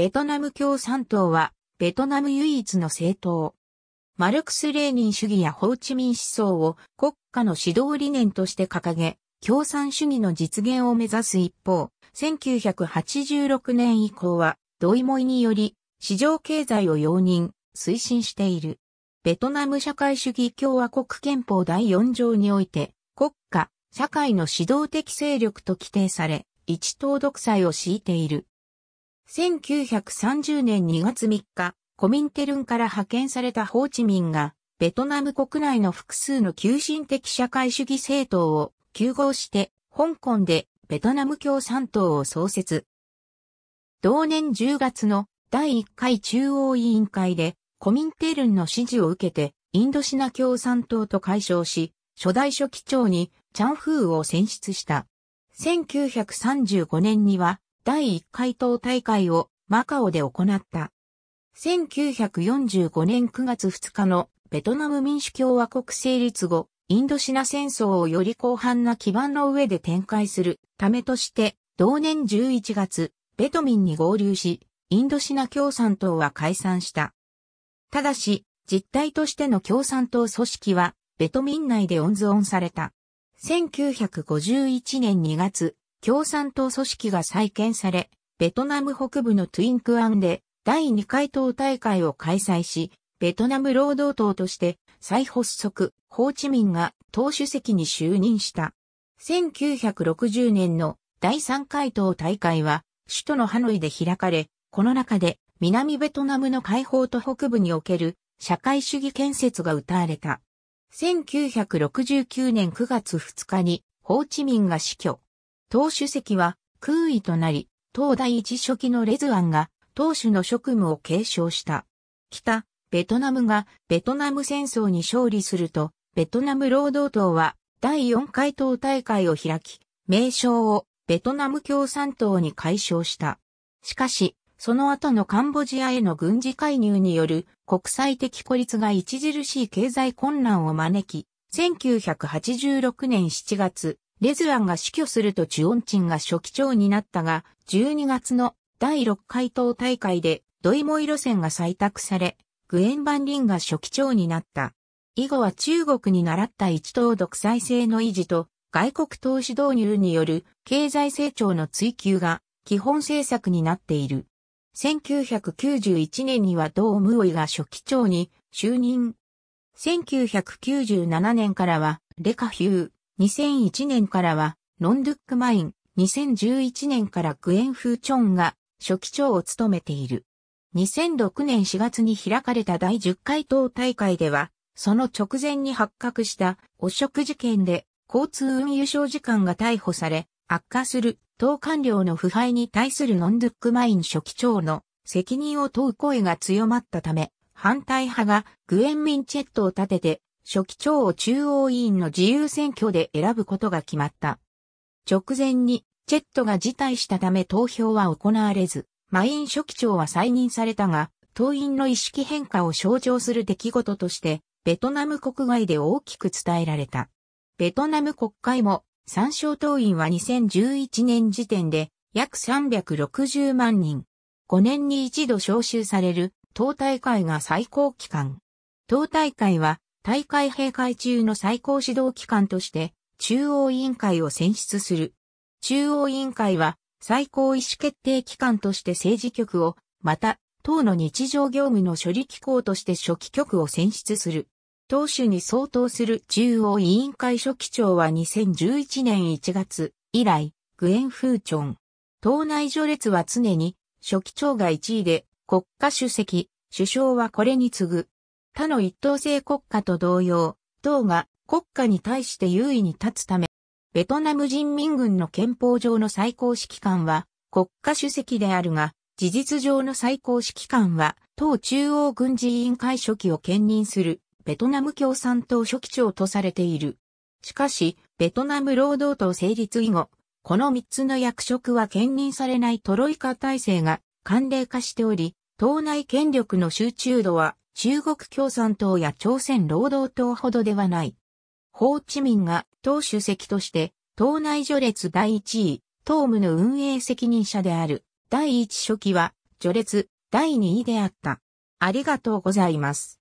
ベトナム共産党は、ベトナム唯一の政党。マルクス・レーニン主義やホーチミン思想を国家の指導理念として掲げ、共産主義の実現を目指す一方、1986年以降は、ドイモイにより、市場経済を容認、推進している。ベトナム社会主義共和国憲法第4条において、国家、社会の指導的勢力と規定され、一党独裁を敷いている。1930年2月3日、コミンテルンから派遣されたホーチミンが、ベトナム国内の複数の急進的社会主義政党を休合して、香港でベトナム共産党を創設。同年10月の第1回中央委員会で、コミンテルンの支持を受けて、インドシナ共産党と解消し、初代書記長にチャンフーを選出した。1935年には、第1回党大会をマカオで行った。1945年9月2日のベトナム民主共和国成立後、インドシナ戦争をより広範な基盤の上で展開するためとして、同年11月、ベトミンに合流し、インドシナ共産党は解散した。ただし、実態としての共産党組織は、ベトミン内で温存された。1951年2月、共産党組織が再建され、ベトナム北部のトゥインクアンで第2回党大会を開催し、ベトナム労働党として再発足、ホーチミンが党主席に就任した。1960年の第3回党大会は首都のハノイで開かれ、この中で南ベトナムの解放と北部における社会主義建設が歌われた。1969年9月2日にホーチミンが死去。党主席は空位となり、党第一書記のレズアンが党首の職務を継承した。北、ベトナムがベトナム戦争に勝利すると、ベトナム労働党は第四回党大会を開き、名称をベトナム共産党に改称した。しかし、その後のカンボジアへの軍事介入による国際的孤立が著しい経済混乱を招き、1986年7月、レズアンが死去するとチュオンチンが初期長になったが、12月の第6回党大会でドイモイ路線が採択され、グエン・バン・リンが初期長になった。以後は中国に習った一党独裁制の維持と外国投資導入による経済成長の追求が基本政策になっている。1991年にはドームオイが初期長に就任。1997年からはレカヒュー、2001年からは、ロンドゥックマイン、2011年からグエン・フーチョンが初期長を務めている。2006年4月に開かれた第10回党大会では、その直前に発覚した汚職事件で交通運輸省時間が逮捕され、悪化する党官僚の腐敗に対するノンドゥックマイン初期長の責任を問う声が強まったため、反対派がグエン・ミンチェットを立てて初期長を中央委員の自由選挙で選ぶことが決まった。直前に、チェットが辞退したため投票は行われず、マイン初期長は再任されたが、党員の意識変化を象徴する出来事として、ベトナム国外で大きく伝えられた。ベトナム国会も、参照党員は2011年時点で約360万人。5年に一度招集される党大会が最高期間。党大会は大会閉会中の最高指導機関として中央委員会を選出する。中央委員会は最高意思決定機関として政治局を、また、党の日常業務の処理機構として初期局を選出する。党首に相当する中央委員会初期長は2011年1月以来、グエン・フーチョン。党内序列は常に初期長が1位で、国家主席、首相はこれに次ぐ他の一党制国家と同様、党が国家に対して優位に立つため、ベトナム人民軍の憲法上の最高指揮官は国家主席であるが、事実上の最高指揮官は党中央軍事委員会書記を兼任するベトナム共産党書記長とされている。しかし、ベトナム労働党成立以後、この三つの役職は兼任されないトロイカ体制が慣例化しており、党内権力の集中度は中国共産党や朝鮮労働党ほどではない。ホーチミンが党主席として、党内序列第1位、党務の運営責任者である、第1書記は、序列第2位であった。ありがとうございます。